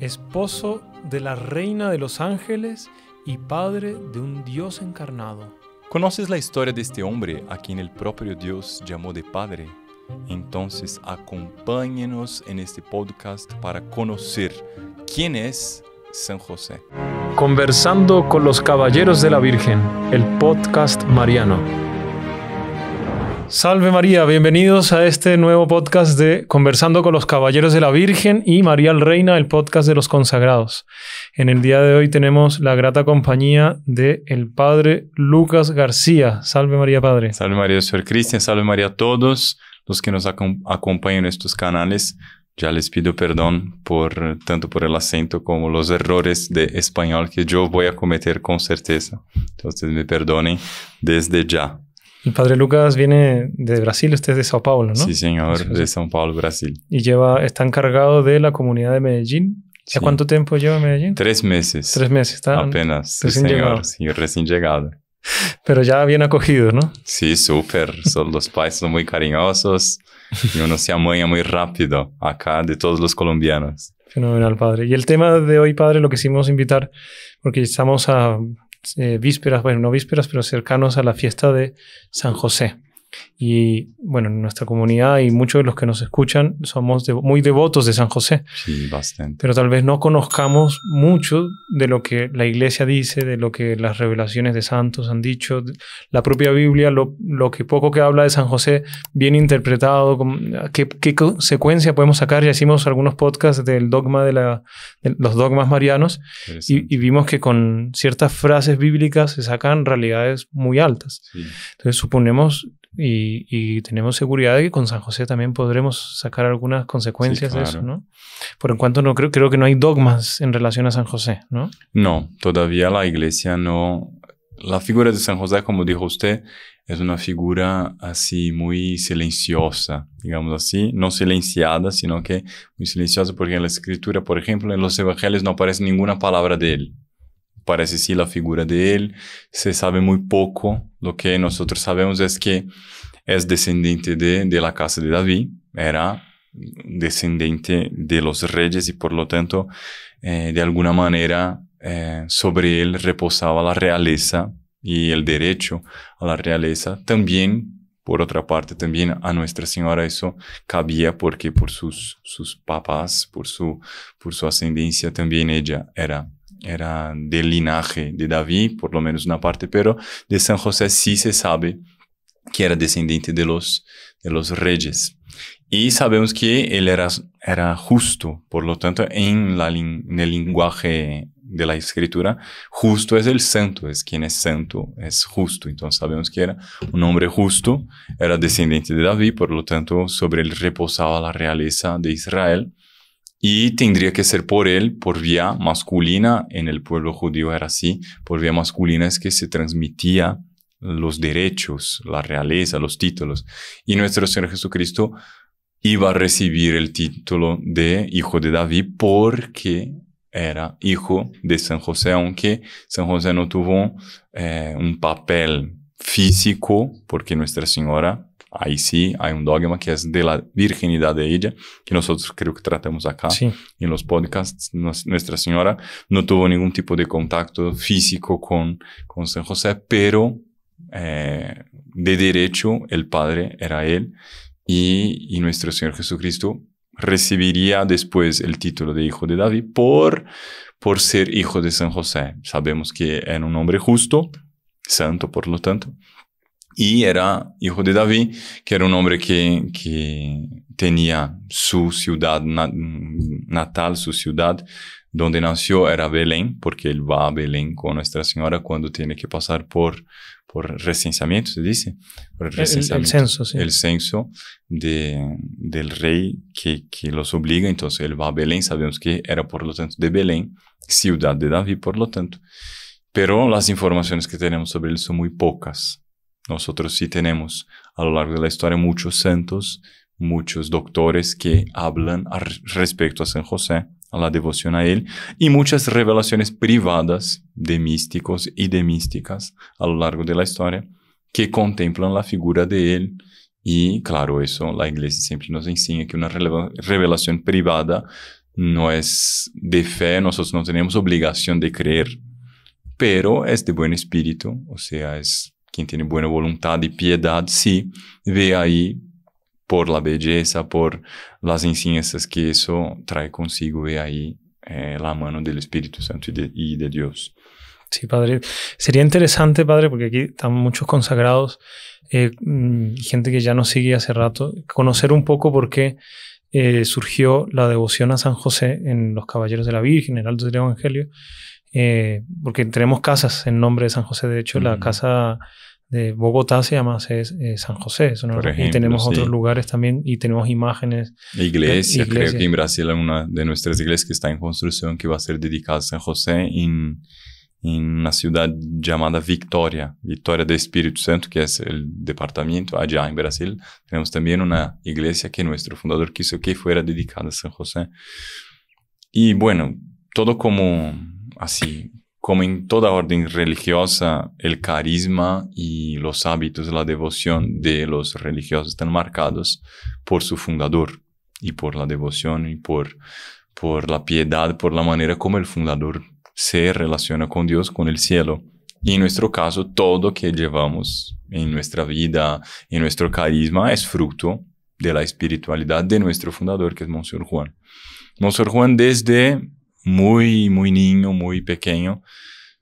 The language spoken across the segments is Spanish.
esposo de la reina de los ángeles y padre de un Dios encarnado. ¿Conoces la historia de este hombre a quien el propio Dios llamó de padre? Entonces acompáñenos en este podcast para conocer quién es San José. Conversando con los Caballeros de la Virgen, el podcast Mariano. Salve María, bienvenidos a este nuevo podcast de Conversando con los Caballeros de la Virgen y María el Reina, el podcast de los consagrados. En el día de hoy tenemos la grata compañía de el Padre Lucas García. Salve María Padre. Salve María, Señor Cristian, salve María a todos los que nos acompañan en estos canales. Ya les pido perdón por tanto por el acento como los errores de español que yo voy a cometer con certeza. Entonces me perdonen desde ya. El padre Lucas viene de Brasil, usted es de Sao Paulo, ¿no? Sí, señor, de Sao Paulo, Brasil. Y lleva, está encargado de la comunidad de Medellín. ¿Ya cuánto tiempo lleva en Medellín? Tres meses. Tres meses, está. Apenas, recién señor, llegado. recién llegado. Pero ya bien acogido, ¿no? Sí, súper. los pais son muy cariñosos y uno se amaña muy rápido acá de todos los colombianos. Fenomenal, padre. Y el tema de hoy, padre, lo quisimos invitar porque estamos a eh, vísperas, bueno, no vísperas, pero cercanos a la fiesta de San José. Y bueno, en nuestra comunidad y muchos de los que nos escuchan somos muy devotos de San José. Sí, bastante. Pero tal vez no conozcamos mucho de lo que la iglesia dice, de lo que las revelaciones de santos han dicho, la propia Biblia, lo, lo que poco que habla de San José, bien interpretado, qué, qué consecuencia podemos sacar. Ya hicimos algunos podcasts del dogma de, la, los dogmas marianos y, vimos que con ciertas frases bíblicas se sacan realidades muy altas. Entonces suponemos y, tenemos seguridad de que con San José también podremos sacar algunas consecuencias de eso, ¿no? Por en cuanto no creo, creo que no hay dogmas en relación a San José, ¿no? No, todavía la iglesia no. La figura de San José, como dijo usted, es una figura así muy silenciosa, digamos así, no silenciada, sino que muy silenciosa porque en la escritura, por ejemplo, en los evangelios no aparece ninguna palabra de él parece sí la figura de él, se sabe muy poco, lo que nosotros sabemos es que es descendiente de, la casa de David, era descendiente de los reyes y por lo tanto eh, de alguna manera eh, sobre él reposaba la realeza y el derecho a la realeza. También, por otra parte, también a Nuestra Señora eso cabía porque por sus, sus papás, por su, por su ascendencia, también ella era era del linaje de David, por lo menos una parte, pero de San José sí se sabe que era descendiente de los, de los reyes. Y sabemos que él era, era justo, por lo tanto, en, en el lenguaje de la escritura, justo es el santo, es quien es santo, es justo. Entonces sabemos que era un hombre justo, era descendiente de David, por lo tanto sobre él reposaba la realeza de Israel y tendría que ser por él, por vía masculina, en el pueblo judío era así, por vía masculina es que se transmitía los derechos, la realeza, los títulos. Y nuestro Señor Jesucristo iba a recibir el título de Hijo de David porque era hijo de San José, aunque San José no tuvo eh, un papel físico, porque Nuestra Señora Ahí sí hay un um dogma que es de la virginidad de ella, que nosotros creo que tratamos acá en em los podcasts. Nuestra Señora no tuvo ningún tipo de contacto físico con, con San José, pero eh, de derecho el Padre era él y, y nuestro Señor Jesucristo recibiría después el título de hijo de David por, por ser hijo de San José. Sabemos que era un hombre justo, santo por lo tanto, y era hijo de David, que era un hombre que, que tenía su ciudad natal, su ciudad donde nació era Belén, porque él va a Belén con Nuestra Señora cuando tiene que pasar por, por recensamiento se dice. Por el, censo, sí. El censo de, del rey que, que, los obliga, entonces él va a Belén, sabemos que era por lo tanto de Belén, ciudad de David, por lo tanto. Pero las informaciones que tenemos sobre él son muy pocas. Nosotros sí tenemos a lo largo de la historia muchos santos, muchos doctores que hablan respecto a San José, a la devoción a él, y muchas revelaciones privadas de místicos y de místicas a lo largo de la historia que contemplan la figura de él. Y claro, eso la iglesia siempre nos enseña que una revelación privada no es de fe, nosotros no tenemos obligación de creer, pero es de buen espíritu, o sea, es tiene buena voluntad y e piedad, sí, ve ahí por la belleza, por las enseñanzas que eso trae consigo, ve ahí la mano del Espíritu Santo y e e de, Dios. Sí, padre. Sería interesante, padre, porque aquí están muchos consagrados, eh, mm, gente que ya nos sigue hace rato, conocer un poco por qué eh, surgió la devoción a San José en los Caballeros de la Virgen, en Alto del Evangelio, eh, porque tenemos casas en nombre de San José. De hecho, la mm. casa de Bogotá se llama es, eh, San José. una, y tenemos otros lugares también y tenemos imágenes. Iglesia, creo que en Brasil hay una de nuestras iglesias que está en construcción que va a ser dedicada a San José en, en una ciudad llamada Victoria, Victoria de Espíritu Santo, que es el departamento allá en Brasil. Tenemos también una iglesia que nuestro fundador quiso que fuera dedicada a San José. Y bueno, todo como así, como en toda orden religiosa, el carisma y los hábitos, la devoción de los religiosos están marcados por su fundador y por la devoción y por, por la piedad, por la manera como el fundador se relaciona con Dios, con el cielo. Y en nuestro caso, todo que llevamos en nuestra vida, en nuestro carisma, es fruto de la espiritualidad de nuestro fundador, que es Monseñor Juan. Monseñor Juan desde muy, muy niño, muy pequeño,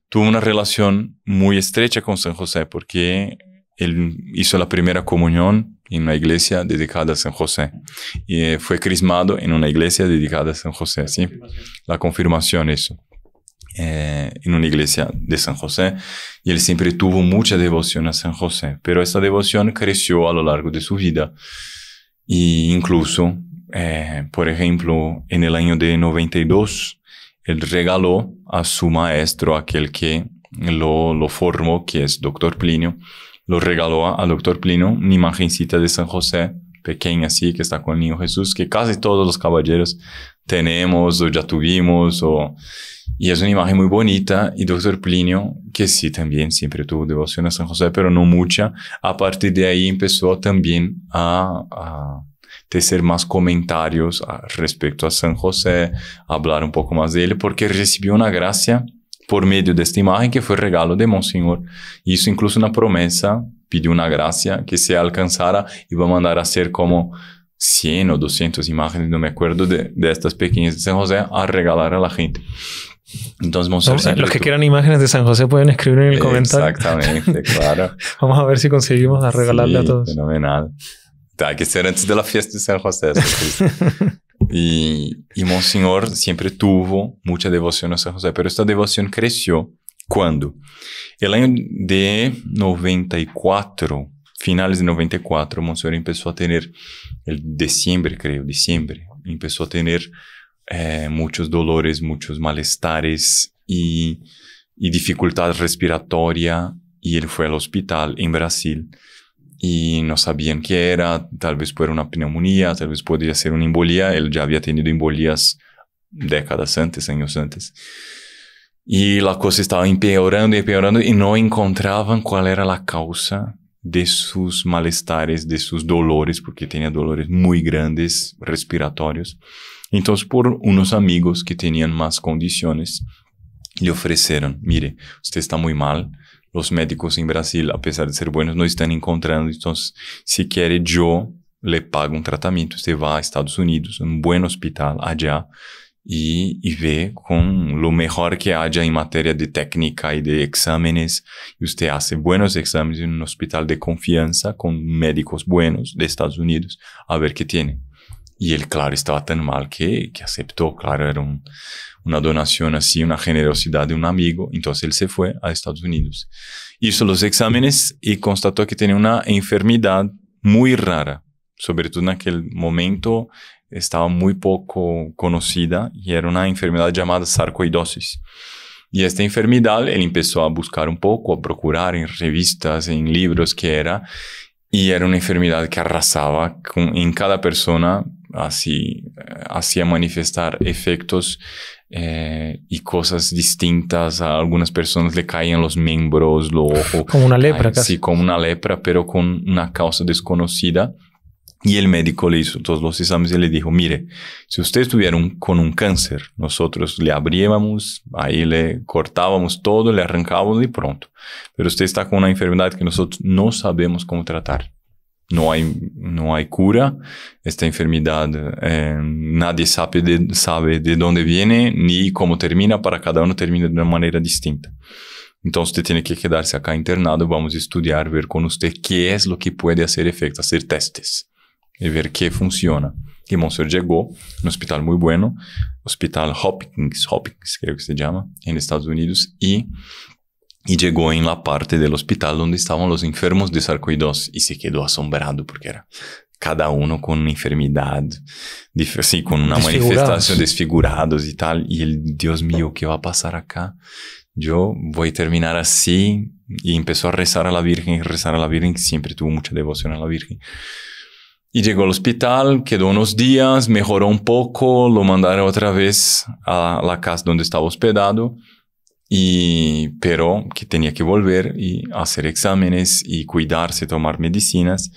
tuvo una relación muy estrecha con San José porque él hizo la primera comunión en una iglesia dedicada a San José. Y eh, fue crismado en una iglesia dedicada a San José, ¿sí? La confirmación, eso. Eh, en una iglesia de San José y él siempre tuvo mucha devoción a San José, pero esa devoción creció a lo largo de su vida. Y incluso, eh, por ejemplo, en el año de 92, él regaló a su maestro, aquel que lo, formó, que es doctor Plinio, lo regaló al doctor Plinio una imagencita de San José, pequeña así, que está con el niño Jesús, que casi todos los caballeros tenemos o ya tuvimos, o... y es una imagen muy bonita, y doctor Plinio, que sí también siempre tuvo devoción a San José, pero no mucha, a partir de ahí empezó también a te hacer más comentarios ah, respecto a San José, hablar un poco más de él, porque recibió una gracia por medio de esta imagen que fue regalo de Monseñor. Hizo incluso una promesa, pidió una gracia que se alcanzara y va a mandar a hacer como 100 o 200 imágenes, no me acuerdo, de, de estas pequeñas de San José a regalar a la gente. Entonces, Monseñor los que quieran imágenes de San José pueden escribir en el comentario. Exactamente, claro. Vamos a ver si conseguimos a regalarle a todos. Fenomenal hay que ser antes de la fiesta de San José. y, y e, e, Monseñor siempre tuvo mucha devoción a San José, pero esta devoción creció cuando el año de 94, e finales de 94, Monseñor empezó a tener, el diciembre creo, diciembre, empezó a tener eh, muchos dolores, muchos malestares y, y dificultad respiratoria y él fue al hospital en Brasil y no sabían qué era, tal vez fuera una neumonía tal vez podría ser una embolía, él ya había tenido embolías décadas antes, años antes. Y la cosa estaba empeorando y empeorando y no encontraban cuál era la causa de sus malestares, de sus dolores, porque tenía dolores muy grandes respiratorios. Entonces, por unos amigos que tenían más condiciones, le ofrecieron, mire, usted está muy mal, los médicos en Brasil, a pesar de ser buenos, no están encontrando. Entonces, si quiere, yo le pago un tratamiento. Usted va a Estados Unidos, un buen hospital allá, y, ve con lo mejor que haya en materia de técnica y de exámenes. Y usted hace buenos exámenes en un hospital de confianza con médicos buenos de Estados Unidos a ver qué tiene. Y él, claro, estaba tan mal que aceptó, claro, era un, una donación así, una generosidad de un amigo, entonces él se fue a Estados Unidos. Hizo los exámenes y constató que tenía una enfermedad muy rara, sobre todo en aquel momento estaba muy poco conocida y era una enfermedad llamada sarcoidosis. Y esta enfermedad él empezó a buscar un poco, a procurar en revistas, en libros que era, y era una enfermedad que arrasaba en cada persona, así eh, hacía manifestar efectos eh, y cosas distintas. A algunas personas le caían los miembros, lo ojos. Como una lepra, casi. Sí, como una lepra, pero con una causa desconocida. Y el médico le hizo todos los exámenes y le dijo, mire, si usted estuviera con un cáncer, nosotros le abríamos, ahí le cortábamos todo, le arrancábamos y pronto. Pero usted está con una enfermedad que nosotros no sabemos cómo tratar. Não há, não há cura. Esta enfermidade. eh, nadie sabe de, sabe de dónde viene nem como termina. Para cada um termina de uma maneira distinta. Então você tem que quedar-se acá internado. Vamos estudar, ver com você que é o que pode fazer efeito, fazer testes e ver que funciona. E Monsieur chegou no hospital muito bueno, Hospital Hopkins, Hopkins, creio que se chama, nos Estados Unidos, e y llegó en la parte del hospital donde estaban los enfermos de sarcoidosis y se quedó asombrado porque era cada uno con una enfermedad, sí, con una manifestación desfigurados y tal. Y el Dios mío, ¿qué va a pasar acá? Yo voy a terminar así. Y empezó a rezar a la Virgen rezar a la Virgen. Siempre tuvo mucha devoción a la Virgen. Y llegó al hospital, quedó unos días, mejoró un poco, lo mandaron otra vez a la casa donde estaba hospedado. y pero que tenía que volver y hacer exámenes y cuidarse, tomar medicinas.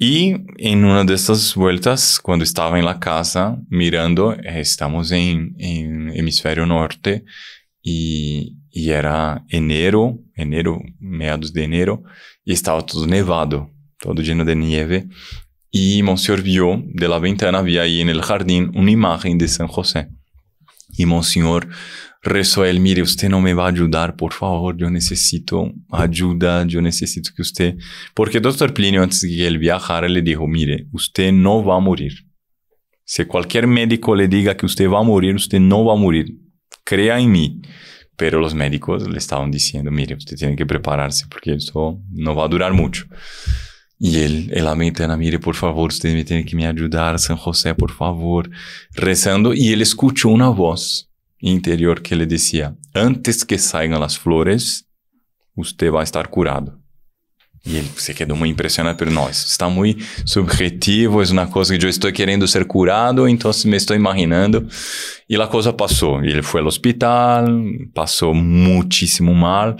E em uma dessas voltas, quando estava em la casa, mirando, estamos em, em hemisfério norte e, e, era enero, enero, meados de enero, e estava tudo nevado, todo lleno de nieve. E Monsignor viu, de la ventana, havia aí el jardim uma imagem de San José. E Monsignor rezo él, mire, usted no me va a ayudar, por favor, yo necesito ayuda, yo necesito que usted... Porque doctor Plinio, antes de que él viajara, le dijo, mire, usted no va a morir. Si cualquier médico le diga que usted va a morir, usted no va a morir. Crea en mí. Pero los médicos le estaban diciendo, mire, usted tiene que prepararse porque esto no va a durar mucho. Y él, él lamenta, mire, por favor, usted me tiene que me ayudar, San José, por favor, rezando. Y él escuchó una voz interior que ele dizia: Antes que saiam as flores, você vai estar curado. E ele se quedou muito impressionado é por nós. Está muito subjetivo, é uma coisa que eu estou querendo ser curado, então me estou imaginando. E a coisa passou. Ele foi ao hospital, passou muitíssimo mal.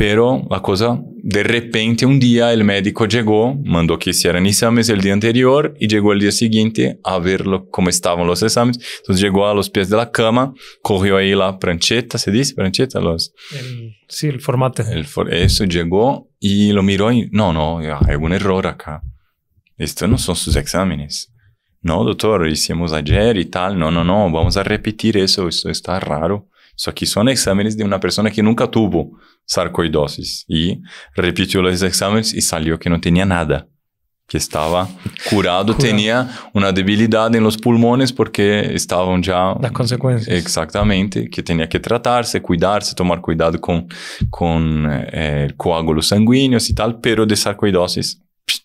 pero la cosa, de repente un día el médico llegó, mandó que hicieran exámenes el día anterior y llegó el día siguiente a ver cómo estaban los exámenes. Entonces llegó a los pies de la cama, cogió ahí la prancheta, ¿se dice prancheta? Los, sí, el formato. eso llegó y lo miró y no, no, hay un error acá. Estos no son sus exámenes. No, doctor, hicimos ayer y tal. No, no, no, vamos a repetir eso, esto está raro. Só que são exames de uma pessoa que nunca tuvo sarcoidosis. E repetiu os exames e saiu que não tinha nada. Que estava curado, curado. tinha uma debilidade nos pulmões porque estavam já. Da consequência. Exatamente, que tinha que tratar-se, cuidar-se, tomar cuidado com, com eh, coágulos sanguíneos e tal, pero de sarcoidosis,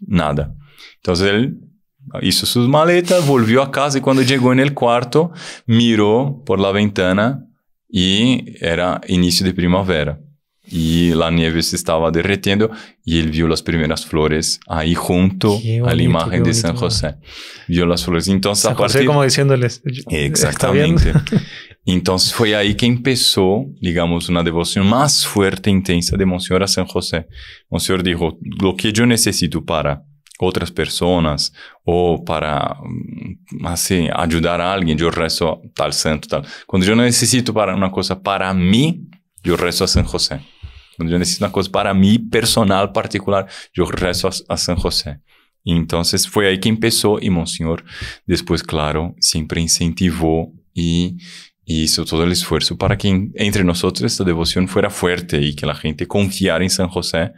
nada. Então ele hizo suas maletas, voltou a casa e quando chegou no quarto, mirou por la ventana y e era inicio de primavera y e la nieve se estaba derretiendo y e él vio las primeras flores ahí junto a la imagen de San José. Vio las flores. Entonces, como diciéndoles. Exactamente. Entonces fue ahí que empezó, digamos, una devoción más fuerte, intensa de Monseñor a San José. Monseñor dijo, lo que yo necesito para otras personas o para mm, así ayudar a alguien, yo rezo tal santo, tal. Cuando yo necesito para una cosa para mí, yo rezo a San José. Cuando yo necesito una cosa para mí personal, particular, yo rezo a, San José. Y entonces fue ahí que empezó y Monseñor después, claro, siempre incentivó y, hizo todo el esfuerzo para que entre nosotros esta devoción fuera fuerte y que la gente confiara en San José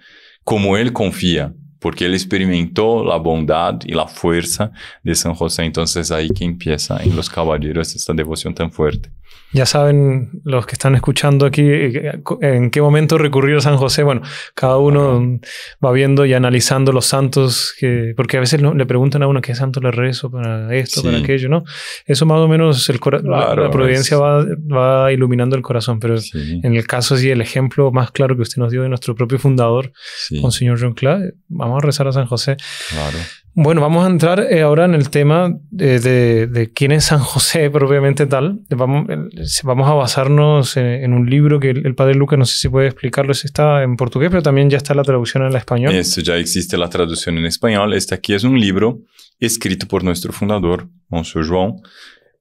como él confía porque ele experimentou a bondade e a força de San José. Então, aí que empieza em Los Caballeros esta devoção tão forte. Ya saben los que están escuchando aquí eh, en qué momento recurrir a San José. Bueno, cada uno va viendo y analizando los santos, que, porque a veces le preguntan a uno qué santo le rezo para esto, para aquello, ¿no? Eso más o menos el la, providencia va, iluminando el corazón, pero en el caso así el ejemplo más claro que usted nos dio de nuestro propio fundador, Monseñor John Claude, vamos a rezar a San José. Bueno, vamos a entrar eh, ahora en el tema eh, de, quién es San José propiamente tal. Vamos, vamos a basarnos en, un libro que el, padre Luca, no sé si puede explicarlo, está en portugués, pero también ya está la traducción en español. Eso, ya existe la traducción en español. Este aquí es un libro escrito por nuestro fundador, Monsieur João,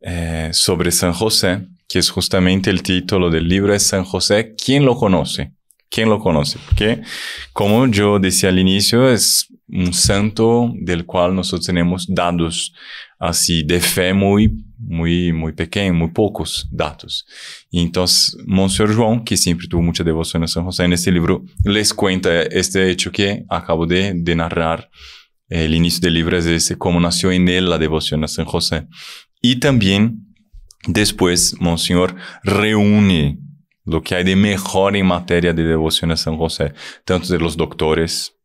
eh, sobre San José, que es justamente el título del libro, es San José, ¿quién lo conoce? ¿Quién lo conoce? Porque, como yo decía al inicio, es un santo del cual nosotros tenemos datos así de fe muy, muy, muy pequeños, muy pocos datos. Y entonces, Monseñor João, que siempre tuvo mucha devoción a San José, en este libro les cuenta este hecho que acabo de, narrar. El inicio del libro es ese, cómo nació en él la devoción a San José. Y también después, Monseñor reúne lo que hay de mejor en materia de devoción a San José, tanto de los doctores,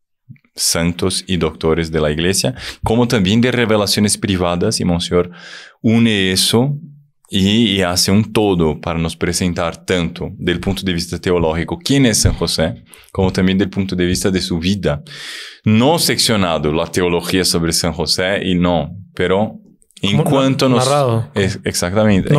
santos y doctores de la iglesia, como también de revelaciones privadas, y Monseñor une eso y, hace un todo para nos presentar tanto del punto de vista teológico quién es San José, como también del punto de vista de su vida. No seccionado la teología sobre San José y no, pero en cuanto nos... exactamente.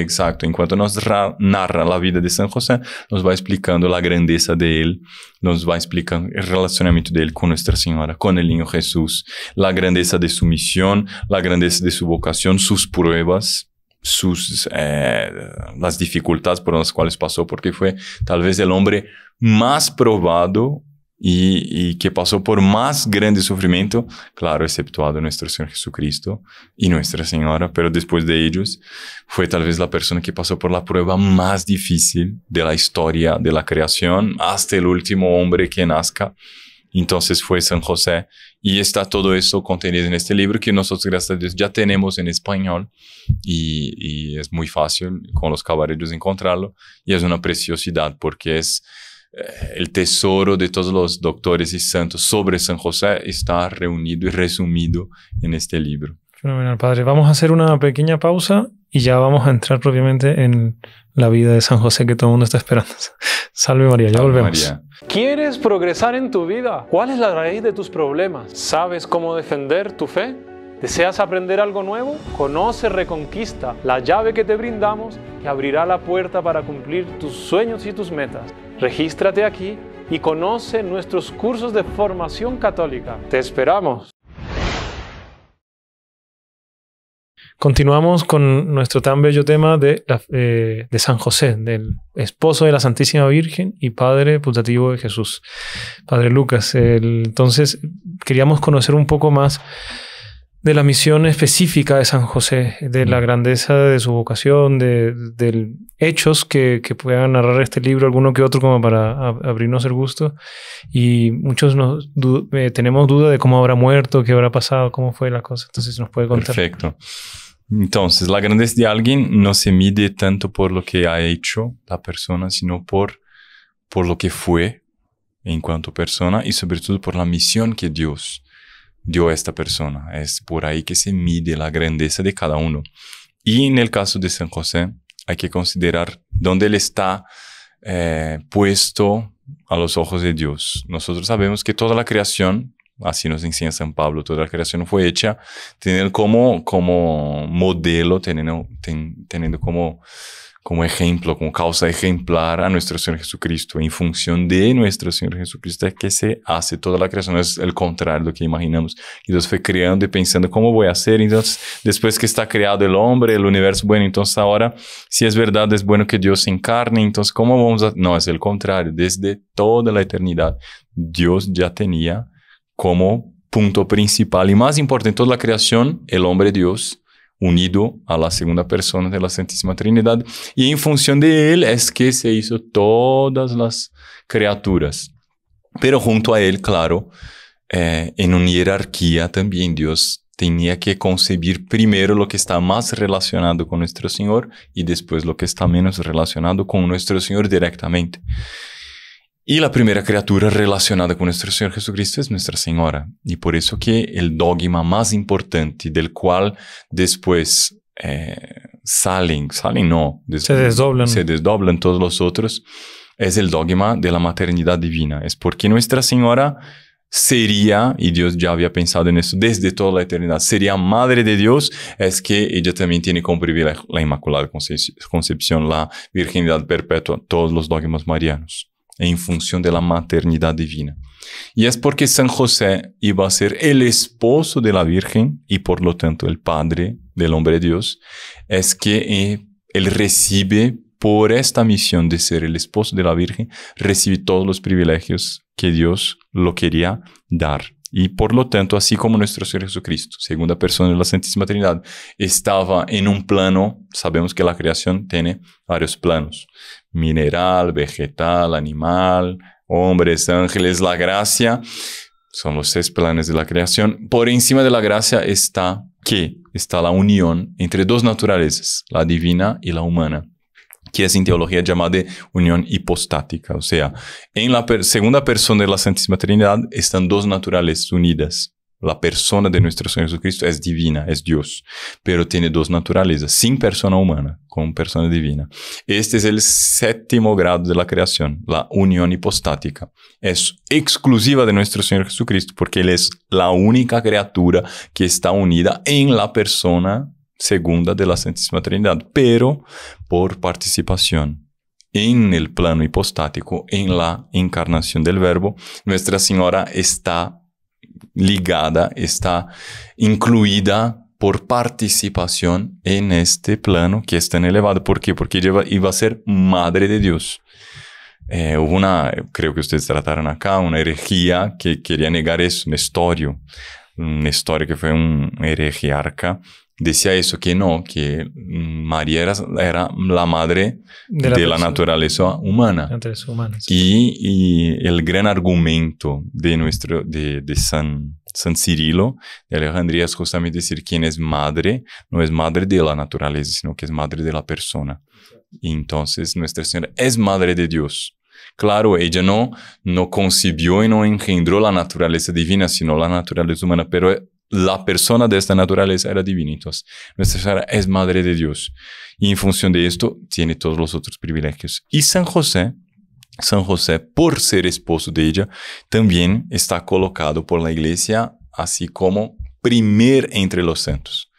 Exacto. En nos narra la vida de San José, nos va explicando la grandeza de él, nos va explicando el relacionamiento de él con Nuestra Señora, con el niño Jesús, la grandeza de su misión, la grandeza de su vocación, sus pruebas, sus, eh, las dificultades por las cuales pasó, porque fue tal vez el hombre más probado y que pasó por más grande sufrimiento, claro, exceptuado nuestro Señor Jesucristo y nuestra Señora, pero después de ellos, fue tal vez la persona que pasó por la prueba más difícil de la historia de la creación hasta el último hombre que nazca. Entonces fue San José y está todo eso contenido en este libro que nosotros, gracias a Dios, ya tenemos en español y, y es muy fácil con los caballeros encontrarlo y es una preciosidad porque es el tesoro de todos los doctores y santos sobre San José está reunido y resumido en este libro. Fenomenal, padre. Vamos a hacer una pequeña pausa y ya vamos a entrar propiamente en la vida de San José que todo el mundo está esperando. Salve María, ya volvemos. María. ¿Quieres progresar en tu vida? ¿Cuál es la raíz de tus problemas? ¿Sabes cómo defender tu fe? ¿Deseas aprender algo nuevo? Conoce Reconquista, la llave que te brindamos que abrirá la puerta para cumplir tus sueños y tus metas. Regístrate aquí y conoce nuestros cursos de formación católica. Te esperamos. Continuamos con nuestro tan bello tema de, eh, de San José, del esposo de la Santísima Virgen y Padre putativo de Jesús, Padre Lucas. entonces, queríamos conocer un poco más de la misión específica de San José, de la mm. grandeza de su vocación, de, hechos que, que puedan narrar este libro, alguno que otro, como para abrirnos el gusto. Y muchos nos eh, tenemos duda de cómo habrá muerto, qué habrá pasado, cómo fue la cosa. Entonces nos puede contar. Perfecto. Entonces, la grandeza de alguien no se mide tanto por lo que ha hecho la persona, sino por, por lo que fue en cuanto persona y sobre todo por la misión que Dios dio esta persona. Es por ahí que se mide la grandeza de cada uno. Y en el caso de San José, hay que considerar dónde él está eh, puesto a los ojos de Dios. Nosotros sabemos que toda la creación, así nos enseña San Pablo, toda la creación fue hecha teniendo como, como modelo, teniendo, teniendo como como ejemplo, como causa ejemplar a nuestro Señor Jesucristo. En función de nuestro Señor Jesucristo es que se hace toda la creación, es el contrario de lo que imaginamos. Y Dios fue creando y pensando, ¿cómo voy a hacer? Entonces, después que está creado el hombre, el universo, bueno, entonces ahora, si es verdad, es bueno que Dios se encarne, entonces, ¿cómo vamos a...? No, es el contrario. Desde toda la eternidad, Dios ya tenía como punto principal y más importante toda la creación, el hombre Dios, unido a la segunda persona de la Santísima Trinidad. Y en función de Él es que se hizo todas las criaturas. Pero junto a Él, claro, eh, en una jerarquía también Dios tenía que concebir primero lo que está más relacionado con nuestro Señor y después lo que está menos relacionado con nuestro Señor directamente. Y la primera criatura relacionada con nuestro Señor Jesucristo es Nuestra Señora. Y por eso que el dogma más importante del cual después eh, salen, salen no, se desdoblan. Se desdoblan todos los otros, es el dogma de la maternidad divina. Es porque Nuestra Señora sería, y Dios ya había pensado en eso desde toda la eternidad, sería madre de Dios, es que ella también tiene como privilegio la Inmaculada Concepción, la virginidad perpetua, todos los dogmas marianos en función de la maternidad divina. Y es porque San José iba a ser el esposo de la Virgen y por lo tanto el padre del hombre Dios, es que eh, él recibe por esta misión de ser el esposo de la Virgen, recibe todos los privilegios que Dios lo quería dar. Y por lo tanto, así como nuestro Señor Jesucristo, segunda persona de la Santísima Trinidad, estaba en un plano, sabemos que la creación tiene varios planos: mineral, vegetal, animal, hombres, ángeles, la gracia, son los seis planes de la creación, Por encima de la gracia está que está la unión entre dos naturalezas, la divina y la humana que es en teología llamada unión hipostática, o sea, en la segunda persona de la Santísima Trinidad están dos naturalezas unidas. La persona de nuestro Señor Jesucristo es divina, es Dios, pero tiene dos naturalezas, sin persona humana, con persona divina. Este es el séptimo grado de la creación, la unión hipostática. Es exclusiva de nuestro Señor Jesucristo, porque Él es la única criatura que está unida en la persona segunda de la Santísima Trinidad, pero por participación en el plano hipostático, en la encarnación del Verbo, Nuestra Señora está ligada, está incluida por participación en este plano que es tan elevado. ¿Por qué? Porque ella iba a ser madre de Dios. Eh, hubo una, creo que ustedes trataron acá, una herejía que quería negar eso, una historia que fue un hereje decía eso, que no, que mm, María era, era la madre de la, naturaleza humana. y, el gran argumento de, nuestro, de, San, San Cirilo de Alejandría es justamente decir, quien es madre, no es madre de la naturaleza, sino que es madre de la persona. entonces Nuestra Señora es madre de Dios. Claro, ella no, no concibió y no engendró la naturaleza divina, sino la naturaleza humana, pero la persona de esta naturaleza era divinitos. Nuestra Señora es madre de Dios. Y en función de esto, tiene todos los otros privilegios. Y San José, San José, por ser esposo de ella, también está colocado por la iglesia así como primer entre los santos.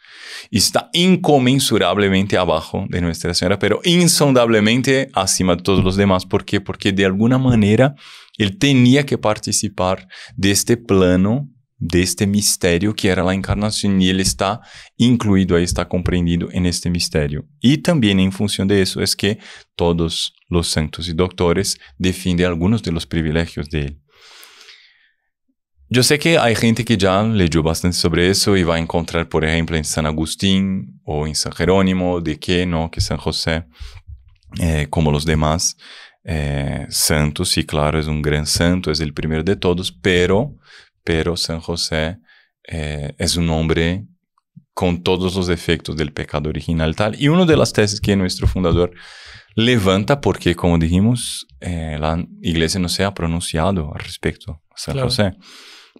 Está inconmensurablemente abajo de Nuestra Señora, pero insondablemente acima de todos los demás. ¿Por qué? Porque de alguna manera él tenía que participar de este plano de este misterio que era la encarnación y e él está incluido ahí, está comprendido en em este misterio. Y e también en em función de eso es que todos los santos y e doctores defienden algunos de los privilegios de él. Yo sé que hay gente que ya leyó bastante sobre eso y va a encontrar, por ejemplo, en em San Agustín o en San Jerónimo, de que no, que San José, eh, como los demás eh, santos, y claro, es un um gran santo, es el primero de todos, pero pero San José eh, es un hombre con todos los efectos del pecado original tal. Y una de las tesis que nuestro fundador levanta, porque como dijimos, eh, la iglesia no se ha pronunciado al respecto a San José.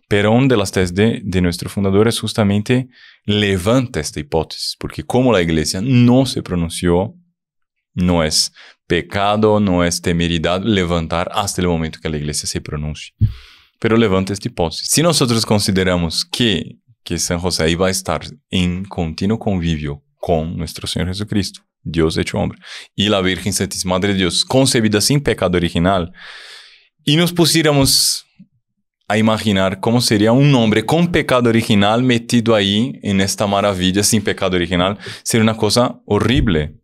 Pero una de las tesis de, de, nuestro fundador es justamente levanta esta hipótesis, porque como la iglesia no se pronunció, no es pecado, no es temeridad levantar hasta el momento que la iglesia se pronuncie pero levante este hipótesis. Si nosotros consideramos que, que San José iba a estar en continuo convivio con nuestro Señor Jesucristo, Dios hecho hombre, y la Virgen Santísima Madre de Dios, concebida sin pecado original, y nos pusiéramos a imaginar cómo sería un hombre con pecado original metido ahí en esta maravilla sin pecado original, sería una cosa horrible.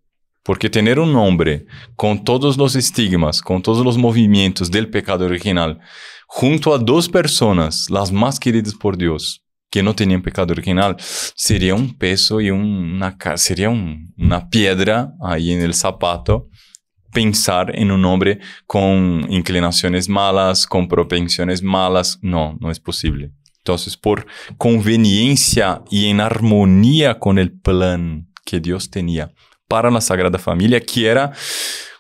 Porque tener un hombre con todos los estigmas, con todos los movimientos del pecado original, junto a dos personas, las más queridas por Dios, que no tenían pecado original, sería un peso y una, sería una piedra ahí en el zapato pensar en un hombre con inclinaciones malas, con propensiones malas. No, no es posible. Entonces, por conveniencia y en armonía con el plan que Dios tenía para la Sagrada Familia, que era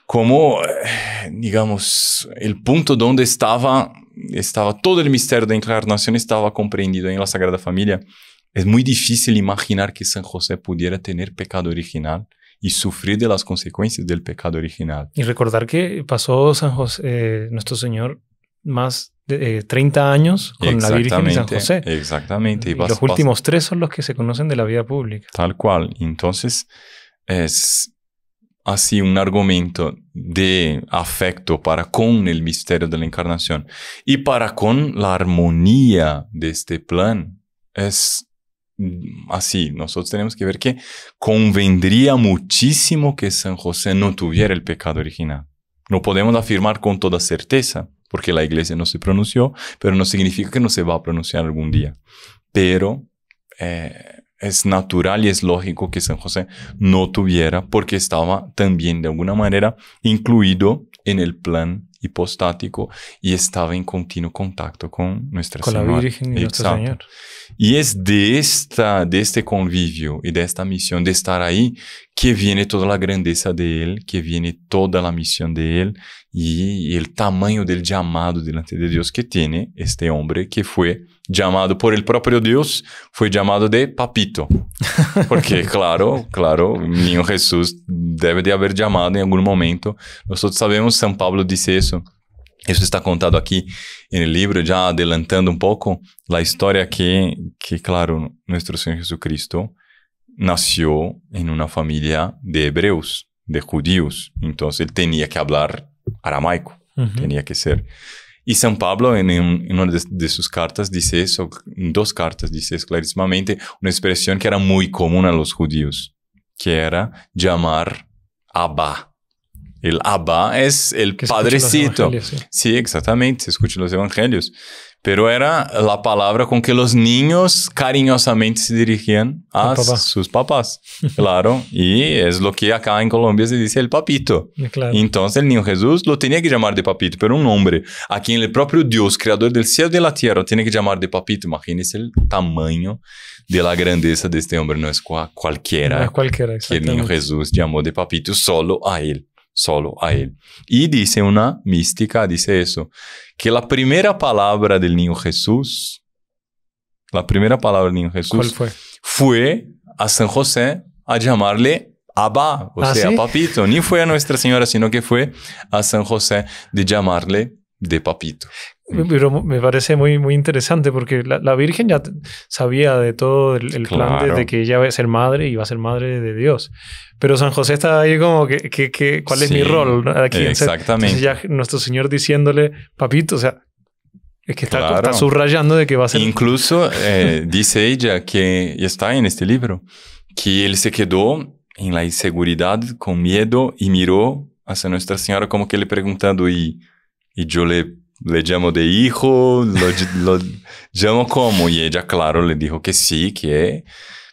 como, eh, digamos, el punto donde estaba estaba todo el misterio de la encarnación estaba comprendido en la Sagrada Familia, es muy difícil imaginar que San José pudiera tener pecado original y sufrir de las consecuencias del pecado original. Y recordar que pasó San José, eh, nuestro Señor, más de 30 eh, años con la Virgen de San José. Exactamente. Y, los últimos tres son los que se conocen de la vida pública. Tal cual. Entonces, es, así un argumento de afecto para con el misterio de la encarnación y para con la armonía de este plan, es así, nosotros tenemos que ver que convendría muchísimo que San José no tuviera el pecado original. No podemos afirmar con toda certeza, porque la iglesia no se pronunció, pero no significa que no se va a pronunciar algún día. Pero eh, es natural y es lógico que San José no tuviera porque estaba también de alguna manera incluido en el plan hipostático y estaba en continuo contacto con nuestra con Señora. la y nuestro Señor. Y es de, esta, de este convivio y de esta misión de estar ahí que viene toda la grandeza de Él, que viene toda la misión de Él y, y el tamaño del llamado delante de Dios que tiene este hombre que fue chamado por el próprio Deus, foi chamado de papito. Porque, claro, claro, Ninho Jesus deve de haver chamado em algum momento. Nós todos sabemos, São Paulo disse isso. Isso está contado aqui no livro, já adelantando um pouco a história que, que claro, nosso Senhor Jesus Cristo nasceu em uma família de hebreus, de judeus. Então, ele tinha que falar aramaico, uhum. tinha que ser Y San Pablo en, una de, sus cartas dice eso, en dos cartas dice clarísimamente, una expresión que era muy común a los judíos, que era llamar Abba. El Abba es el Padrecito. Sí. exactamente, se escucha los evangelios. pero era a palavra com que os niños cariñosamente se dirigiam a seus papás. claro, e é o que acá em Colômbia se diz el papito. Eh, claro. Então, o ninho Jesus lo tinha que chamar de papito, pero um nome a quem o próprio Deus, criador do céu e da terra, tinha que chamar de papito. Imagine-se o tamanho de la grandeza deste homem, não é qualquer. Não é qualquer, Que o ninho Jesus chamou de papito solo a ele solo a ele e disse uma mística, disse isso que a primeira palavra do Ninho Jesús, a primeira palavra do Ninho Jesús, foi? foi a San José a chamar-lhe Abba, ou ¿Ah, papito. nem foi a nossa senhora sino que foi a San José de chamar-lhe de papito. Pero me parece muy, muy interesante porque la, la Virgen ya sabía de todo el, plan de, que ella va a ser madre y va a ser madre de Dios. Pero San José está ahí como que, ¿cuál es mi rol aquí? Exactamente. nuestro Señor diciéndole, papito, o sea, es que está, está subrayando de que va a ser... Incluso eh, dice ella que está en este libro, que él se quedó en la inseguridad con miedo y miró hacia Nuestra Señora como que le preguntando y, y yo le le llamo de hijo, lo, llamo como. Y ella, claro, le dijo que sí, que...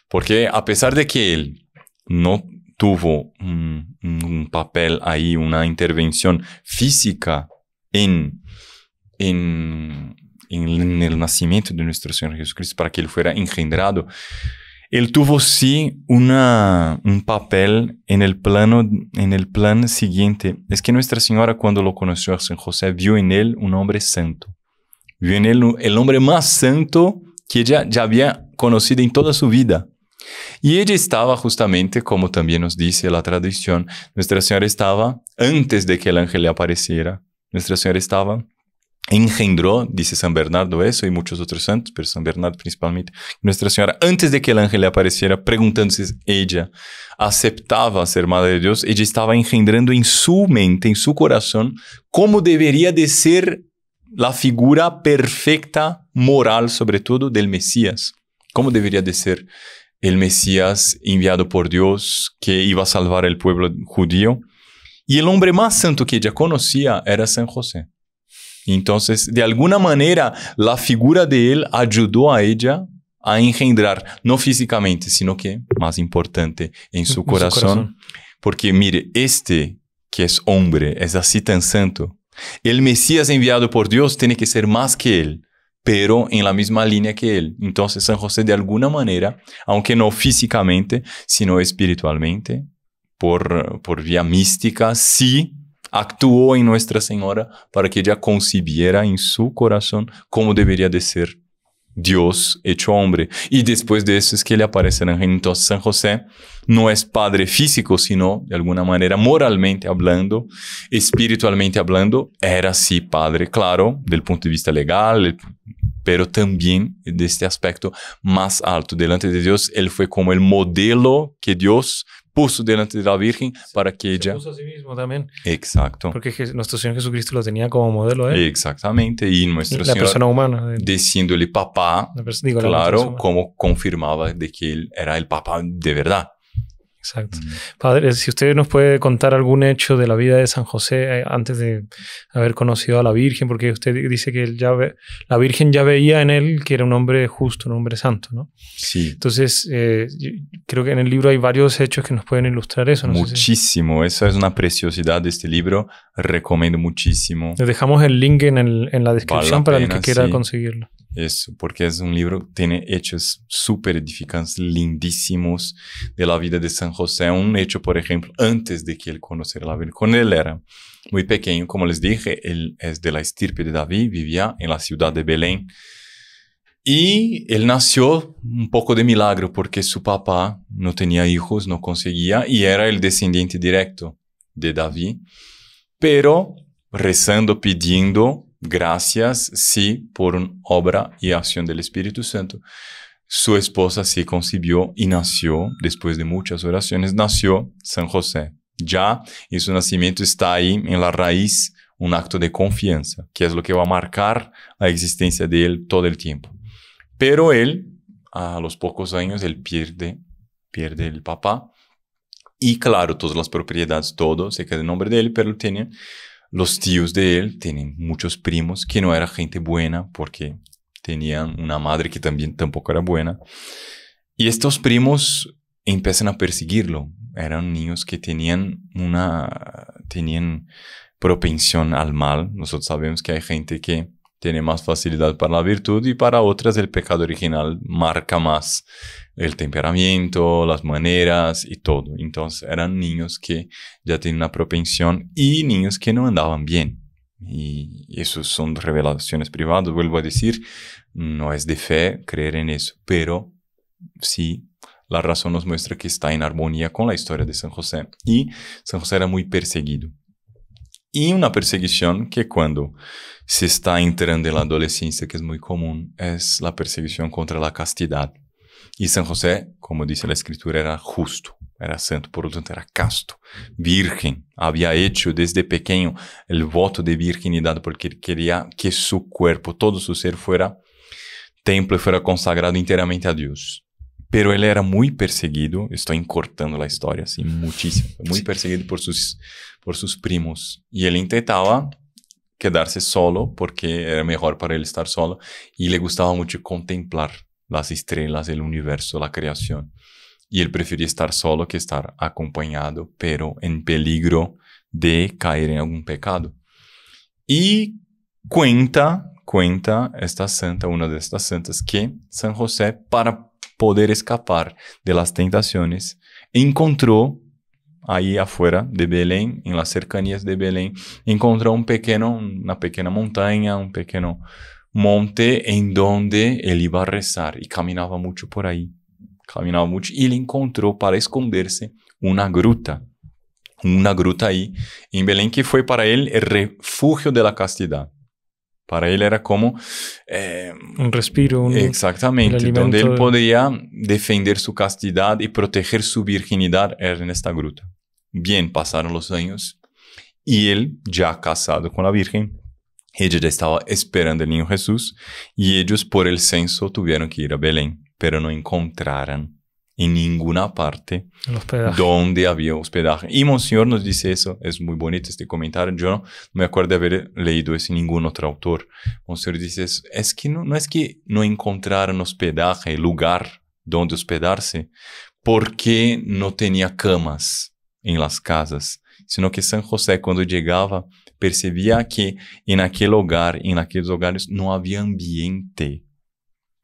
Porque a pesar de que él no tuvo un, papel ahí, una intervención física en, en, en, el nacimiento de nuestro Señor Jesucristo para que él fuera engendrado, él tuvo sí una, un papel en el, plano, en el plan siguiente. Es que Nuestra Señora cuando lo conoció a San José vio en él un hombre santo. Vio en él el hombre más santo que ella ya había conocido en toda su vida. Y ella estaba justamente, como también nos dice la tradición, Nuestra Señora estaba antes de que el ángel le apareciera. Nuestra Señora estaba engendrou, disse San Bernardo isso e muitos outros santos, mas San Bernardo principalmente, Nossa Senhora antes de que el ángel lhe apareciera, perguntando se ella aceitava ser madre de Deus, ela estava engendrando em sua mente, em seu coração, como deveria de ser a figura perfecta, moral sobretudo, do Messias. Mesías. deveria de ser o Mesías enviado por Deus que iba salvar o povo judío. E o homem mais santo que ella conhecia era San José então de alguma maneira a figura de ajudou a ella a engendrar, não físicamente, sino que, mais importante, em seu coração Porque mire, este que é homem é assim tão santo. o Mesías enviado por Deus tem que ser mais que ele, pero em la misma línea que él. Entonces, San José, de alguna manera, aunque no físicamente, sino espiritualmente, por, por vía mística, sí actuou em Nuestra Senhora para que ella concibiera en su coração como deveria de ser Deus hecho hombre. E depois de eso ele que le aparece en San José. não é padre físico, sino de alguma manera, moralmente hablando, espiritualmente hablando, era sí padre, claro, do ponto de vista legal, pero também deste este aspecto más alto. Delante de Deus ele foi como o modelo que Deus puso delante de la Virgen para que ella... también. Exacto. Porque nuestro Señor Jesucristo lo tenía como modelo. ¿eh? Exactamente. Y nuestro la persona humana. Diciéndole papá, claro, como confirmaba de que él era el papá de verdad. Exacto. Padre, si usted nos puede contar algún hecho de la vida de San José eh, antes de haber conocido a la Virgen, porque usted dice que la Virgen ya veía en él que era un hombre justo, un hombre santo, ¿no? Sí. Entonces, eh, creo que en el libro hay varios hechos que nos pueden ilustrar eso. ¿no? Muchísimo, esa es una preciosidad de este libro, recomiendo muchísimo. Le dejamos el link en, la descripción para el que quiera conseguirlo. Eso, porque es un libro, tiene hechos súper edificantes, lindísimos de la vida de San José. Un hecho, por ejemplo, antes de que él conociera la vida. Cuando él era muy pequeño, como les dije, él es de la estirpe de David, vivía en la ciudad de Belén. Y él nació un poco de milagro porque su papá no tenía hijos, no conseguía y era el descendiente directo de David. Pero rezando, pidiendo, Gracias, sí, por una obra y acción del Espíritu Santo. Su esposa se concibió y nació, después de muchas oraciones, nació San José. Ya en su nacimiento está ahí en la raíz un acto de confianza, que es lo que va a marcar la existencia de él todo el tiempo. Pero él, a los pocos años, él pierde, pierde el papá. Y claro, todas las propiedades, todo se queda en nombre de él, pero tiene los tíos de él tienen muchos primos que no era gente buena porque tenían una madre que también tampoco era buena. Y estos primos empiezan a perseguirlo. Eran niños que tenían una tenían propensión al mal. Nosotros sabemos que hay gente que tiene más facilidad para la virtud y para otras el pecado original marca más el temperamento, las maneras y todo. Entonces eran niños que ya tienen una propensión y niños que no andaban bien. Y eso son revelaciones privadas, vuelvo a decir, no es de fe creer en eso, pero sí la razón nos muestra que está en armonía con la historia de San José. Y San José era muy perseguido. Y una perseguición que cuando se está entrando en adolescência que é muito comum é a perseguição contra a castidade e San José, como diz a escritura, era justo, era santo, por outro lado era casto, virgem havia hecho desde pequeno o voto de virginidade, porque ele queria que seu cuerpo, todo seu ser fosse templo e fosse consagrado inteiramente a Deus, Pero ele era muito perseguido, estou cortando a história assim, muchísimo, muito perseguido por seus por seus primos. e ele tentava quedarse solo porque era mejor para él estar solo y le gustaba mucho contemplar las estrellas, el universo, la creación. Y él prefería estar solo que estar acompañado, pero en peligro de caer en algún pecado. Y cuenta, cuenta esta santa, una de estas santas, que San José, para poder escapar de las tentaciones, encontró Aí afuera de Belém, em las cercanías de Belém, encontrou um pequeno na pequena montanha um pequeno monte em donde ele iba a rezar e caminhava muito por aí, caminhava muito e ele encontrou para esconderse uma gruta. uma gruta aí em Belém que foi para ele o refugio de la castidade. Para él era como... un respiro. Un, eh, exactamente, donde él podía defender su castidad y proteger su virginidad en esta gruta. Bien, pasaron los años y él, ya casado con la Virgen, ella ya estaba esperando el niño Jesús y ellos por el censo tuvieron que ir a Belén, pero no encontraron en ninguna parte donde había hospedaje. Y Monsignor nos dice eso, es muy bonito este comentario, yo no me acuerdo de haber leído ese ningún otro autor. Monsignor dice, eso. es que no, no es que no encontraran hospedaje, lugar donde hospedarse, porque no tenía camas en las casas, sino que San José cuando llegaba percebia que en aquel hogar, en aquellos hogares, no había ambiente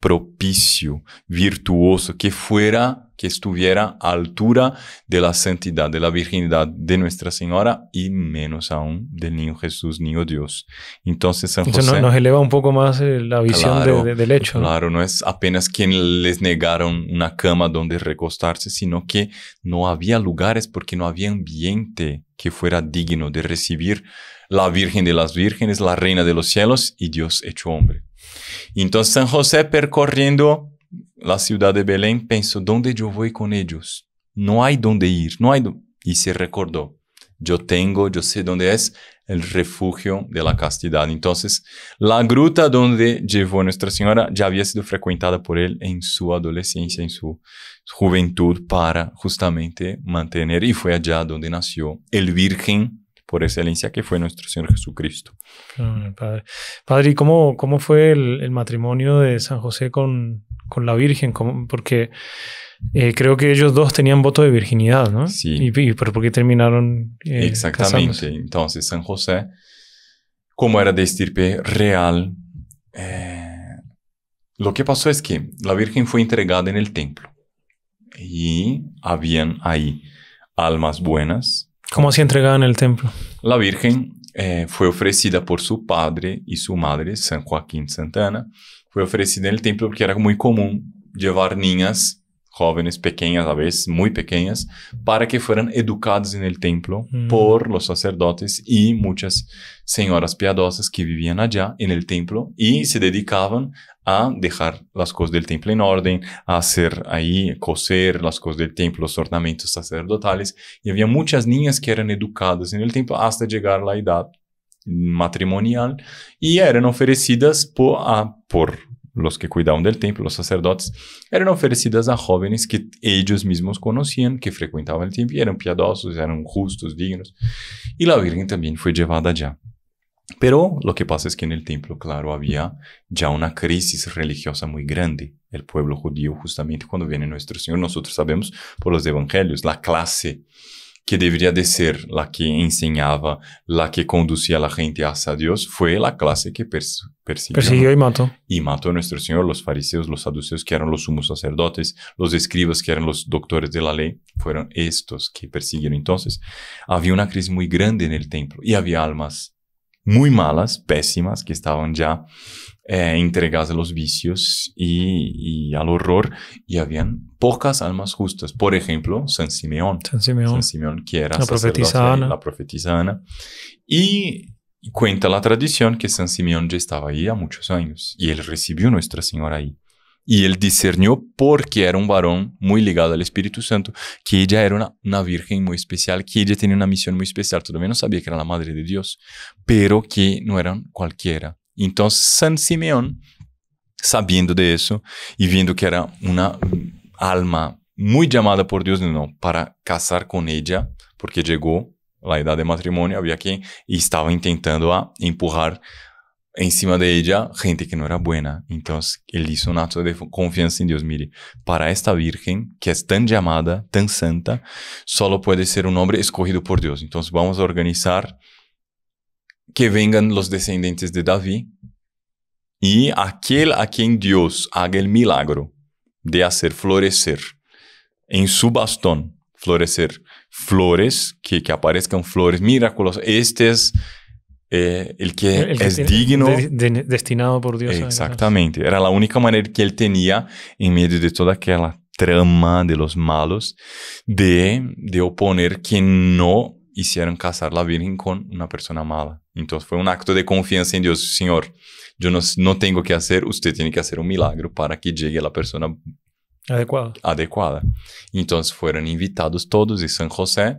propicio, virtuoso, que fuera, que estuviera a altura de la santidad, de la virginidad de Nuestra Señora y menos aún del niño Jesús, niño Dios. Entonces, San José. nos eleva un poco más la visión del hecho. Claro, ¿no? es apenas quien les negaron una cama donde recostarse, sino que no había lugares porque no había ambiente que fuera digno de recibir la Virgen de las Vírgenes, la Reina de los Cielos y Dios hecho hombre. Então, San José percorrendo a cidade de Belém, pensou, onde eu vou com eles? Não há onde ir, não há... E se recordou, eu tenho, eu sei onde é, o refúgio da castidade. Então, a gruta onde levou Nossa Senhora já havia sido frequentada por ele em sua adolescência, em sua juventude, para justamente manter, e foi allá onde nasceu o Virgem por excelencia que fue nuestro Señor Jesucristo. padre. padre, ¿y cómo, fue el, matrimonio de San José con, con la Virgen? como Porque eh, creo que ellos dos tenían voto de virginidad, ¿no? Sí. ¿Y, por qué terminaron? Eh, Exactamente. Entonces, San José, como era de estirpe real, eh, lo que pasó es que la Virgen fue entregada en el templo y habían ahí almas buenas ¿Cómo se entregaba en el templo? La Virgen eh, fue ofrecida por su padre y su madre, San Joaquín Santana. Fue ofrecida en el templo porque era muy común llevar niñas jóvenes pequeñas a veces, muy pequeñas, para que fueran educados en el templo mm. por los sacerdotes y muchas señoras piadosas que vivían allá en el templo y se dedicaban a dejar las cosas del templo en orden, a hacer ahí, coser las cosas del templo, los ornamentos sacerdotales. Y había muchas niñas que eran educadas en el templo hasta llegar a la edad matrimonial y eran ofrecidas por los que cuidaban del templo, los sacerdotes, eran ofrecidas a jóvenes que ellos mismos conocían, que frecuentaban el templo, eran piadosos, eran justos, dignos. Y la Virgen también fue llevada allá. Pero lo que pasa es que en el templo, claro, había ya una crisis religiosa muy grande. El pueblo judío, justamente cuando viene nuestro Señor, nosotros sabemos por los evangelios, la clase que deveria de ser la que enseñaba, la que conducía a la gente hacia Dios, fue la clase que perse persiguió. persiguió y mató. Y mató a nuestro Señor, los fariseos, los saduceos, que eran los sumos sacerdotes, los escribas, que eran los doctores de la ley, fueron estos que persiguieron. Entonces, había una crisis muy grande en el templo y había almas muy malas, pésimas, que estaban ya Eh, entregadas a los vicios y, al horror, y habían pocas almas justas. Por ejemplo, San Simeón. San Simeón. que era la profetisa Ana. La profetisa Y cuenta la tradición que San Simeón ya estaba ahí a muchos años, y él recibió a Nuestra Señora ahí. Y él discernió porque era un varón muy ligado al Espíritu Santo, que ella era una, una, virgen muy especial, que ella tenía una misión muy especial. Todavía no sabía que era la madre de Dios, pero que no eran cualquiera. Então, San Simeão, sabendo disso e vendo que era uma alma muito amada por Deus, não, para casar com ela, porque chegou a idade de matrimônio, havia quem e estava tentando a empurrar em cima de ella gente que não era boa. Então, ele disse um ato de confiança em Deus. Mire, para esta virgem, que é tão amada, tão santa, só pode ser um homem escolhido por Deus. Então, vamos organizar que vengan los descendientes de David y aquel a quien Dios haga el milagro de hacer florecer en su bastón, florecer flores, que, que aparezcan flores miraculosas. Este es eh, el que es digno. destinado por Dios. Exactamente. Era la única manera que él tenía en medio de toda aquella trama de los malos de, de oponer que no hicieron casar la Virgen con una persona mala. Entonces fue un acto de confianza en Dios. Señor, yo no, tengo que hacer, usted tiene que hacer un milagro para que llegue la persona adecuada. adecuada. Entonces fueron invitados todos y San José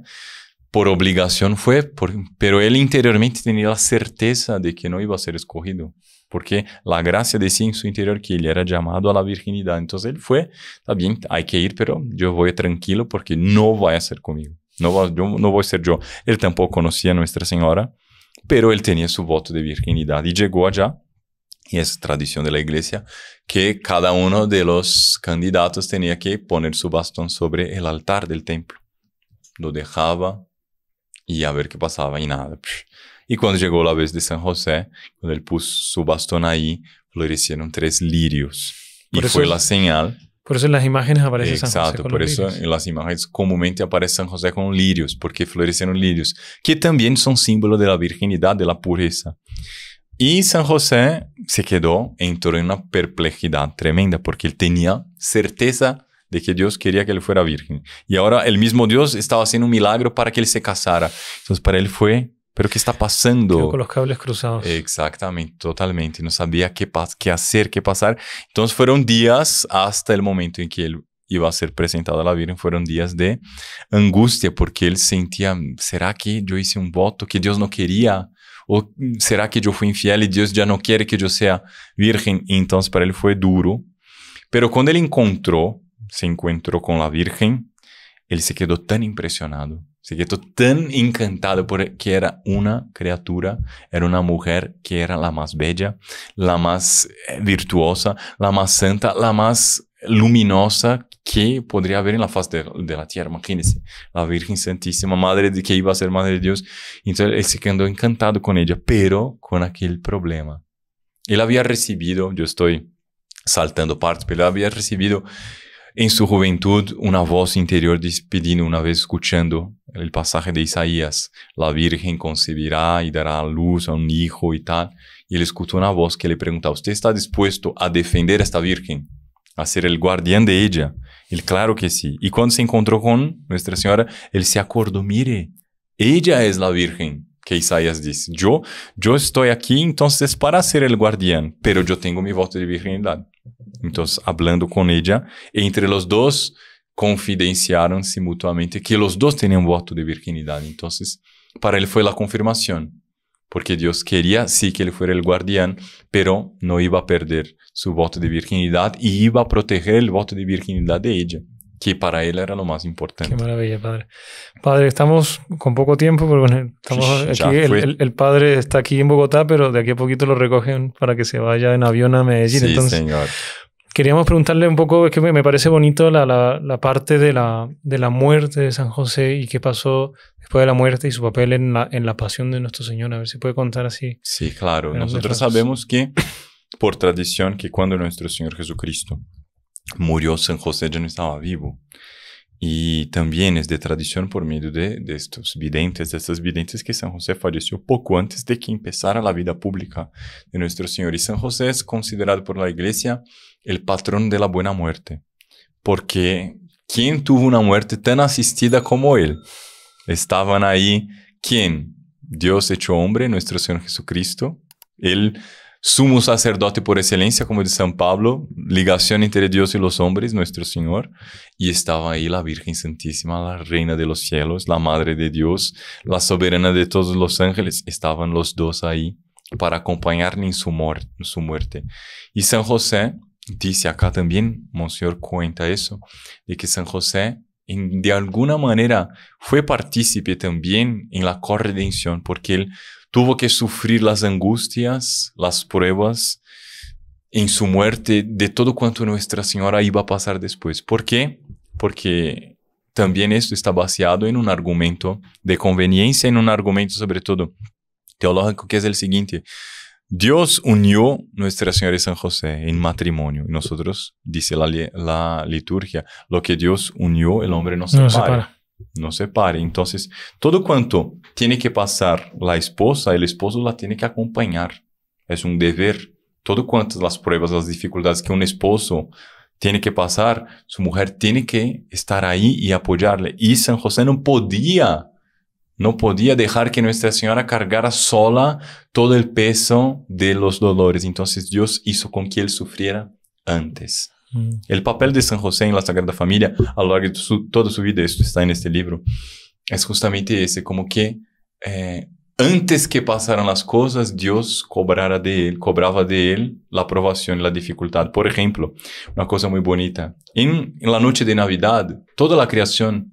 por obligación fue, pero él interiormente tenía la certeza de que no iba a ser escogido, porque la gracia decía en su interior que él era llamado a la virginidad. Entonces él fue, está bien, hay que ir, pero yo voy tranquilo porque no va a ser conmigo. No, voy a ser yo. Él tampoco conocía a Nuestra Señora, pero él tenía su voto de virginidad y llegó allá. Y es tradición de la iglesia que cada uno de los candidatos tenía que poner su bastón sobre el altar del templo. Lo dejaba y a ver qué pasaba y nada. Y cuando llegó la vez de San José, cuando él puso su bastón ahí, florecieron tres lirios. y fue la señal por eso en las imágenes aparece San José Exacto, por eso en las imágenes comúnmente aparece San José con lirios, porque florecieron lirios, que también son símbolo de la virginidad, de la pureza. Y San José se quedó, torno en una perplejidad tremenda, porque él tenía certeza de que Dios quería que él fuera virgen. Y ahora el mismo Dios estaba haciendo un milagro para que él se casara. Entonces para él fue pero que está passando. Quedo com os cables cruzados. Exactamente, totalmente. Não sabia que que fazer, que passar. Então foram dias até o momento em que ele iba a ser presentado a la Virgen fueron días de angustia porque él sentía, ¿será que yo hice un voto que Dios no quería? ¿O será que yo fui infiel y Dios ya no quiere que yo sea virgen? Y entonces para él fue duro. Pero cuando él encontró, se encontró con la Virgen, él se quedó tan impresionado Se que tan encantado porque era una criatura, era una mujer que era la más bella, la más eh, virtuosa, la más santa, la más luminosa que podría haber en la faz de, la tierra. Imagínense, la Virgen Santísima, madre de que iba a ser madre de Dios. Entonces él se quedó encantado con ella, pero con aquel problema. Él había recibido, yo estoy saltando partes, pero había recibido en su juventud una voz interior pidiendo una vez escuchando el pasaje de Isaías, la Virgen concebirá y dará a luz a un hijo y tal. Y él escuchó una voz que le pregunta, ¿usted está dispuesto a defender a esta Virgen? ¿A ser el guardián de ella? Él, claro que sí. Y cuando se encontró con Nuestra Señora, él se acordó, mire, ella es la Virgen que Isaías dice, yo, yo estoy aquí entonces para ser el guardián, pero yo tengo mi voto de virginidad. Entonces, hablando con ella, entre los dos, confidenciaronse mutuamente que los tenían tenían voto de virginidad entonces para él fue la confirmación porque Dios quería sí, que él fuera el guardián pero no iba a perder su voto de virginidad y iba a proteger el voto de virginidad de ella. que para él era lo más importante. Qué maravilla, padre. Padre, estamos con poco tiempo, porque bueno, estamos aquí, el, padre está aquí en Bogotá, pero de aquí a poquito lo recogen para que se vaya en avión a Medellín. Sí, Entonces, señor queríamos preguntarle un poco, es que me, parece bonito la, la, la parte de la, de la, muerte de San José y qué pasó después de la muerte y su papel en la, en la pasión de nuestro Señor. A ver si puede contar así. Sí, claro. Nosotros sabemos que, por tradición, que cuando nuestro Señor Jesucristo murió, San José ya no estaba vivo. Y también es de tradición por medio de, estos videntes, de estas videntes que San José falleció poco antes de que empezara la vida pública de nuestro Señor. Y San José es considerado por la Iglesia el patrón de la buena muerte, porque ¿quién tuvo una muerte tan asistida como él? Estaban ahí, ¿quién? Dios hecho hombre, nuestro Señor Jesucristo. Él sumo sacerdote por excelencia, como de San Pablo, ligación entre Dios y los hombres, nuestro Señor, y estaba ahí la Virgen Santísima, la Reina de los cielos, la Madre de Dios, la soberana de todos los ángeles, estaban los dos ahí para acompañarle en su, muerte. Y San José, dice acá también, Monseñor cuenta eso, de que San José en, de alguna manera fue partícipe también en la corredención, porque él tuvo que sufrir las angustias, las pruebas en su muerte de todo cuanto Nuestra Señora iba a pasar después. ¿Por qué? Porque también esto está basado en un argumento de conveniencia, en un argumento sobre todo teológico que es el siguiente. Dios unió Nuestra Señora y San José en matrimonio. Y nosotros, dice la, liturgia, lo que Dios unió, el hombre no se No separa. Não se pare. Entonces, todo quanto tem que passar a esposa, o esposo la tem que acompanhar. É um dever. Todo quanto as pruebas, as dificuldades que um esposo tem que passar, sua mulher tem que estar aí e apoiar-lhe. E San José não podia, não podia deixar que Nossa Senhora cargara sola todo o peso de los dolores. Então, Deus hizo com que ele sufriera antes. O papel de San José em la Sagrada Família, a lo largo de su, toda sua vida, isso está neste este é justamente esse. como que eh, antes que passaram as coisas, Deus cobrara de ele, cobrava de a aprovação e a dificuldade. Por exemplo, uma coisa muito bonita, em la noite de Navidad, toda a criação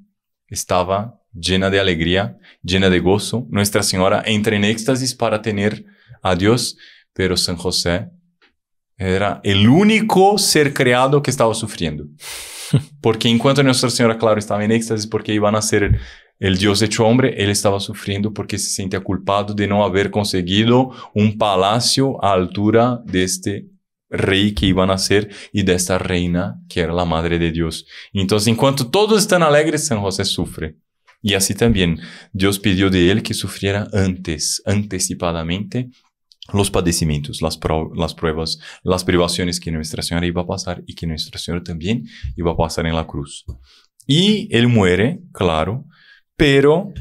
estava llena de alegría, llena de gozo. Nuestra Senhora entra en éxtasis para tener a Deus, pero San José Era el único ser creado que estaba sufriendo. Porque en cuanto Nuestra Señora, Clara estaba en éxtasis porque iba a nacer el Dios hecho hombre, él estaba sufriendo porque se sentía culpado de no haber conseguido un palacio a altura de este rey que iba a nacer y de esta reina que era la madre de Dios. Entonces, en cuanto todos están alegres, San José sufre. Y así también Dios pidió de él que sufriera antes, anticipadamente, los padecimientos, las, pruebas, las privaciones que Nuestra Señora iba a pasar y que Nuestra Señora también iba a pasar en la cruz. Y él muere, claro, pero,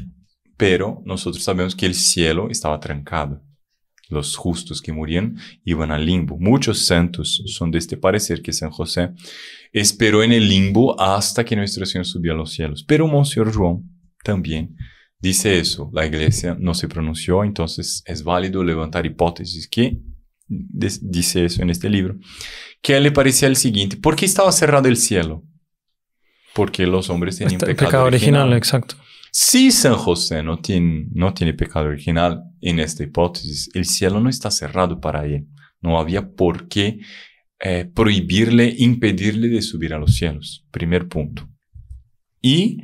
pero nosotros sabemos que el cielo estaba trancado. Los justos que morían iban al limbo. Muchos santos son de este parecer que San José esperó en el limbo hasta que Nuestro Señor subió a los cielos. Pero Mons. Juan también dice eso, la iglesia no se pronunció, entonces es válido levantar hipótesis que dice eso en este libro, que le parecía el siguiente, ¿por qué estaba cerrado el cielo? Porque los hombres tenían este, pecado, original, exacto. Si San José no tiene, no tiene pecado original en esta hipótesis, el cielo no está cerrado para él. No había por qué eh, prohibirle, impedirle de subir a los cielos. Primer punto. Y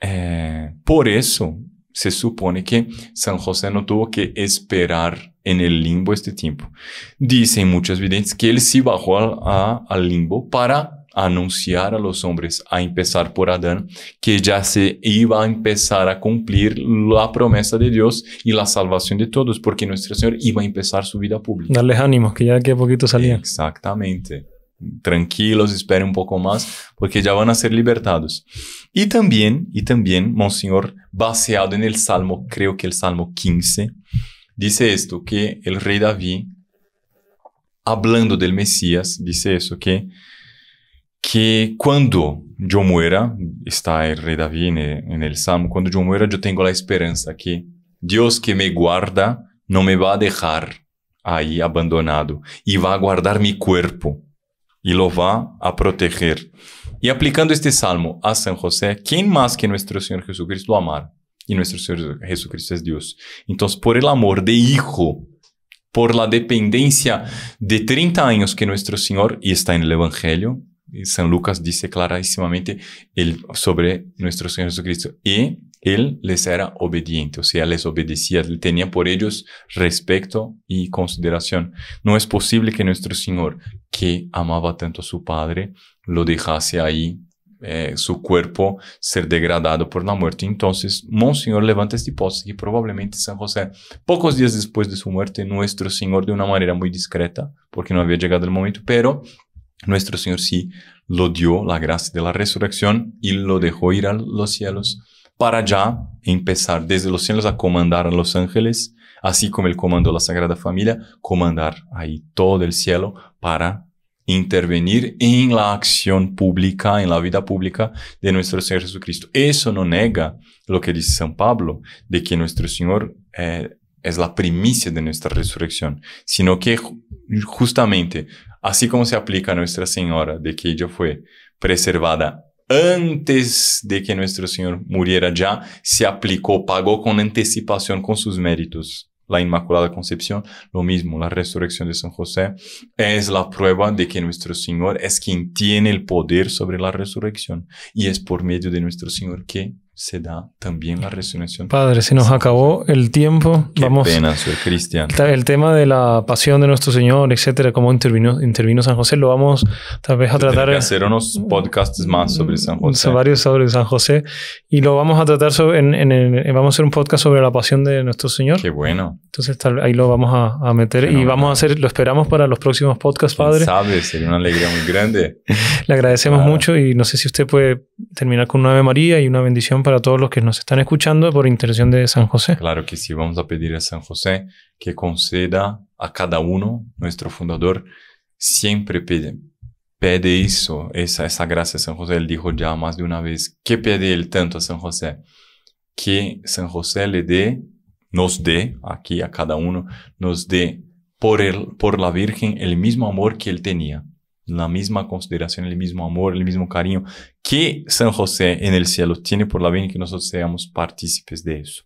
eh, por eso se supone que San José no tuvo que esperar en el limbo este tiempo. Dicen muchas videntes que él sí bajó al limbo para anunciar a los hombres, a empezar por Adán, que ya se iba a empezar a cumplir la promesa de Dios y la salvación de todos, porque nuestro Señor iba a empezar su vida pública. Darles ánimos, que ya que poquito salía. Exactamente tranquilos, esperen un poco más porque ya van a ser libertados. Y también, y también, Monseñor baseado en el Salmo, creo que el Salmo 15, Dice esto, que el Rey David hablando del Mesías, dice eso que que cuando yo muera, está el Rey David en el Salmo, Cuando yo muera, yo tengo la esperanza que Dios que me guarda No me va a dejar ahí abandonado Y va a guardar mi cuerpo y lo va a proteger. Y aplicando este salmo a San José, ¿quién más que nuestro Señor Jesucristo lo amar? Y nuestro Señor Jesucristo es Dios. Entonces, por el amor de hijo, por la dependencia de 30 años que nuestro Señor, y está en el Evangelio, San Lucas dice clarísimamente sobre nuestro Señor Jesucristo. Y él les era obediente, o sea, les obedecía, tenía por ellos respeto y consideración. No es posible que nuestro Señor, que amaba tanto a su Padre, lo dejase ahí, eh, su cuerpo, ser degradado por la muerte. Entonces, Monseñor levanta este hipótesis y probablemente San José, pocos días después de su muerte, nuestro Señor, de una manera muy discreta, porque no había llegado el momento, pero nuestro Señor sí lo dio la gracia de la resurrección y lo dejó ir a los cielos para ya empezar desde los cielos a comandar a los ángeles, así como él comandó la Sagrada Familia, comandar ahí todo el cielo para intervenir en la acción pública, en la vida pública de nuestro Señor Jesucristo. Eso no nega lo que dice San Pablo, de que nuestro Señor eh, es la primicia de nuestra resurrección, sino que justamente, así como se aplica a Nuestra Señora, de que ella fue preservada antes de que nuestro Señor muriera ya, se aplicó, pagó con anticipación con sus méritos. La Inmaculada Concepción, lo mismo, la resurrección de San José es la prueba de que nuestro Señor es quien tiene el poder sobre la resurrección y es por medio de nuestro Señor que se da también la resurrección. Padre, se nos acabó el tiempo. Qué Vamos. Pena, cristiano. El tema de la pasión de nuestro Señor, etcétera, cómo intervino, intervino San José, lo vamos tal vez a tratar. Que hacer unos podcasts más sobre San José. Varios sobre San José. Y lo vamos a tratar sobre, en, eh, vamos a hacer un podcast sobre la pasión de nuestro Señor. Qué bueno. Entonces ahí lo vamos a, meter y vamos a hacer, lo esperamos para los próximos podcasts, Padre. Sabe, sería una alegría muy grande. Le agradecemos mucho y no sé si usted puede terminar con una Ave María y una bendición para todos los que nos están escuchando por intercesión de San José. Claro que sí, vamos a pedir a San José que conceda a cada uno, nuestro fundador, siempre pide, pede eso, esa, esa gracia San José. Él dijo ya más de una vez, ¿qué pide él tanto a San José? Que San José le dé, nos dé, aquí a cada uno, nos dé por, el, por la Virgen el mismo amor que él tenía la misma consideración, el mismo amor, el mismo cariño que San José en el cielo tiene por la bien que nosotros seamos partícipes de eso.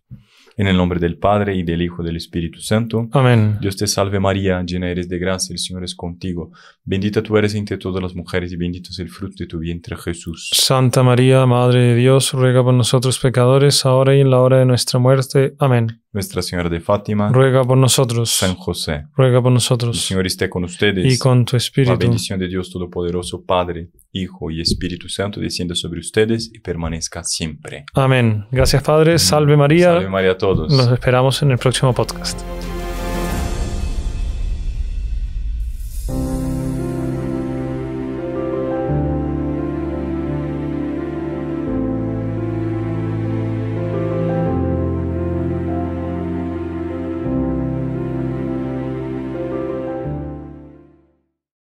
En el nombre del Padre y del Hijo y del Espíritu Santo. Amén. Dios te salve María, llena eres de gracia, el Señor es contigo. Bendita tú eres entre todas las mujeres y bendito es el fruto de tu vientre Jesús. Santa María, Madre de Dios, ruega por nosotros pecadores, ahora y en la hora de nuestra muerte. Amén. Nuestra Señora de Fátima, ruega por nosotros. San José, ruega por nosotros. El Señor esté con ustedes. Y con tu espíritu. La bendición de Dios Todopoderoso, Padre, Hijo y Espíritu Santo, descienda sobre ustedes y permanezca siempre. Amén. Gracias, Padre. Salve María. Salve María a todos. Nos esperamos en el próximo podcast.